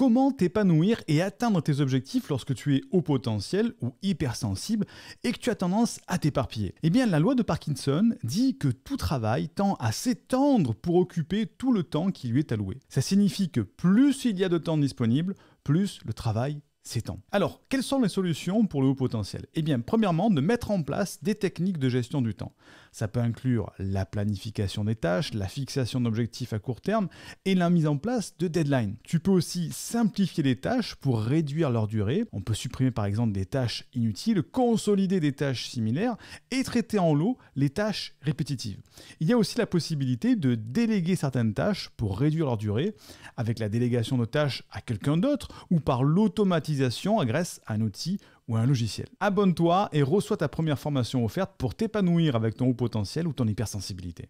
Comment t'épanouir et atteindre tes objectifs lorsque tu es haut potentiel ou hypersensible et que tu as tendance à t'éparpiller Eh bien, la loi de Parkinson dit que tout travail tend à s'étendre pour occuper tout le temps qui lui est alloué. Ça signifie que plus il y a de temps disponible, plus le travail ces temps. Alors, quelles sont les solutions pour le haut potentiel Eh bien, premièrement, de mettre en place des techniques de gestion du temps. Ça peut inclure la planification des tâches, la fixation d'objectifs à court terme et la mise en place de deadlines. Tu peux aussi simplifier les tâches pour réduire leur durée. On peut supprimer par exemple des tâches inutiles, consolider des tâches similaires et traiter en lot les tâches répétitives. Il y a aussi la possibilité de déléguer certaines tâches pour réduire leur durée avec la délégation de tâches à quelqu'un d'autre ou par l'automatisation agresse à un outil ou un logiciel. Abonne-toi et reçois ta première formation offerte pour t'épanouir avec ton haut potentiel ou ton hypersensibilité.